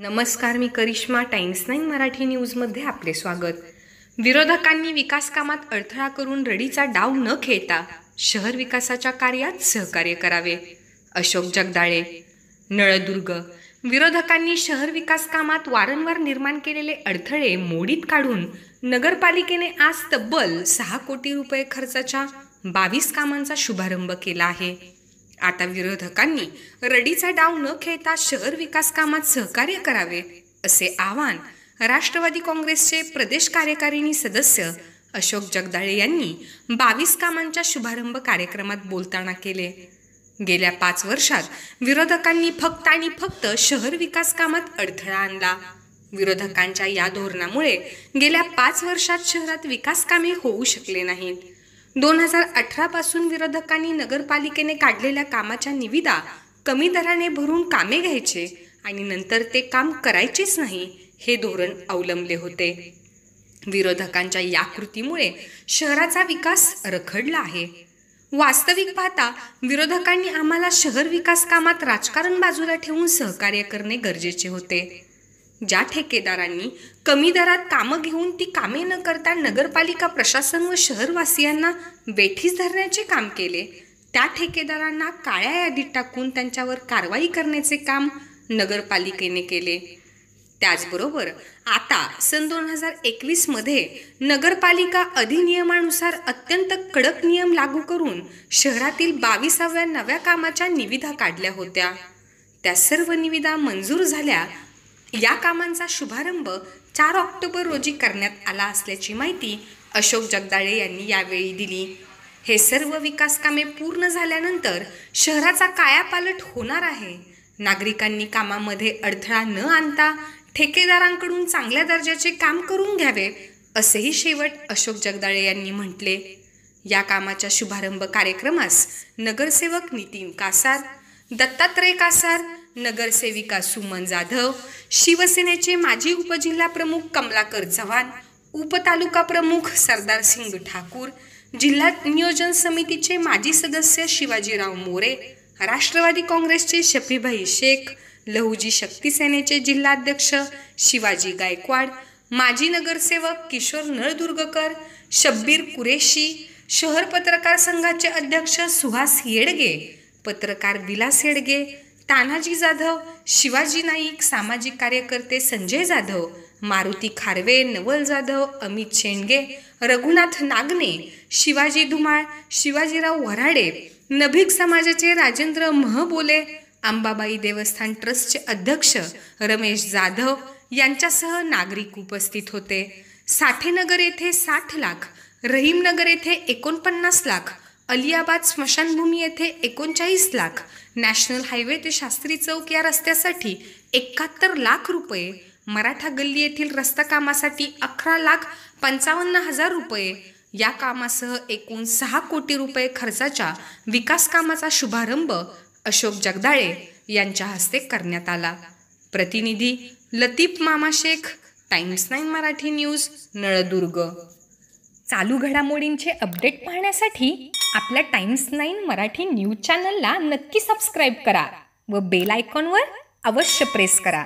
नमस्कार मी Karishma Times Nine Marathi न्यूजमध्ये आपले स्वागत विरोधकांनी विकास कामात अडथळा करून रडीचा डाव न खेळता शहर विकासाच्या कार्यात सहकार्य करावे अशोक जगदाळे नळदुर्ग विरोधकांनी शहर विकास कामात वारंवार निर्माण केलेले अडथळे मोडीत काढून नगरपालिकेने आज तब्बल सहा कोटी रुपये खर्चाच्या बावीस कामांचा शुभारंभ केला आहे आता विरोधकांनी रडीचा डाव न खेळता शहर विकास कामात सहकार्य करावे असे आवाहन राष्ट्रवादी काँग्रेसचे प्रदेश कार्यकारिणी सदस्य अशोक जगदाळे यांनी बावीस कामांच्या शुभारंभ कार्यक्रमात बोलताना केले गेल्या पाच वर्षात विरोधकांनी फक्त आणि फक्त शहर विकास कामात अडथळा आणला विरोधकांच्या या धोरणामुळे गेल्या पाच वर्षात शहरात विकास कामे होऊ शकले नाहीत दोन हजार पासून विरोधकांनी नगरपालिकेने काढलेल्या कामाच्या निविदा कमी दराने भरून कामे घ्यायचे आणि नंतर ते काम करायचेच नाही हे धोरण अवलंबले होते विरोधकांच्या या कृतीमुळे शहराचा विकास रखडला आहे वास्तविक पाहता विरोधकांनी आम्हाला शहर विकास कामात राजकारण बाजूला ठेवून सहकार्य करणे गरजेचे होते ज्या ठेकेदारांनी कमी दरात कामं घेऊन ती कामे न करता नगरपालिका प्रशासन व शहरवासियांना बेठीस धरण्याचे काम केले त्या ठेकेदारांना काळ्या यादीत टाकून त्यांच्यावर कारवाई करण्याचे काम नगरपालिकेने केले त्याचबरोबर आता सन दोन हजार एकवीसमध्ये नगरपालिका अधिनियमानुसार अत्यंत कडक नियम लागू करून शहरातील बावीसाव्या नव्या कामाच्या निविदा काढल्या होत्या त्या सर्व निविदा मंजूर झाल्या या कामांचा शुभारंभ चार ऑक्टोबर रोजी करण्यात आला असल्याची माहिती अशोक जगदाळे यांनी यावेळी दिली हे सर्व विकास कामे पूर्ण झाल्यानंतर शहराचा कायापालट होणार आहे नागरिकांनी कामामध्ये अडथळा न आणता ठेकेदारांकडून चांगल्या दर्जाचे काम करून घ्यावे असेही शेवट अशोक जगदाळे यांनी म्हटले या कामाच्या शुभारंभ कार्यक्रमास नगरसेवक नितीन कासार दत्तात्रय कासार नगरसेविका सुमन जाधव शिवसेनेचे माजी उपजिल्हा प्रमुख कमलाकर चव्हाण उपतालुका प्रमुख सरदार सिंग ठाकूर जिल्हा नियोजन समितीचे माजी सदस्य शिवाजीराव मोरे राष्ट्रवादी काँग्रेसचे शफीभाई शेख लहुजी शक्ती सेनेचे जिल्हाध्यक्ष शिवाजी गायकवाड माजी नगरसेवक किशोर नळदुर्गकर शब्बीर कुरेशी शहर पत्रकार संघाचे अध्यक्ष सुहास येडगे पत्रकार विलास येडगे तानाजी जाधव शिवाजी नाईक सामाजिक कार्यकर्ते संजय जाधव मारुती खारवे नवल जाधव अमित शेंडगे रघुनाथ नागने शिवाजी धुमाळ शिवाजीराव वराडे नभिक समाजाचे राजेंद्र महबोले अंबाबाई देवस्थान ट्रस्टचे अध्यक्ष रमेश जाधव यांच्यासह नागरिक उपस्थित होते साठेनगर येथे साठ लाख रहीमनगर येथे एकोणपन्नास लाख अलियाबाद स्मशानभूमी येथे एकोणचाळीस लाख नॅशनल हायवे ते शास्त्री चौक या रस्त्यासाठी एकाहत्तर लाख रुपये मराठा गल्ली येथील रस्ता कामासाठी अकरा लाख पंचावन्न हजार रुपये या कामासह एकूण सहा कोटी रुपये खर्चाच्या विकास कामाचा शुभारंभ अशोक जगदाळे यांच्या हस्ते करण्यात आला प्रतिनिधी Latif Mama Shaikh Times Nine Marathi news Naldurg चालू घडामोडींचे अपडेट पाहण्यासाठी आपल्या टाइम्स नाईन मराठी न्यूज चॅनलला नक्की सबस्क्राईब करा व बेल आयकॉनवर अवश्य प्रेस करा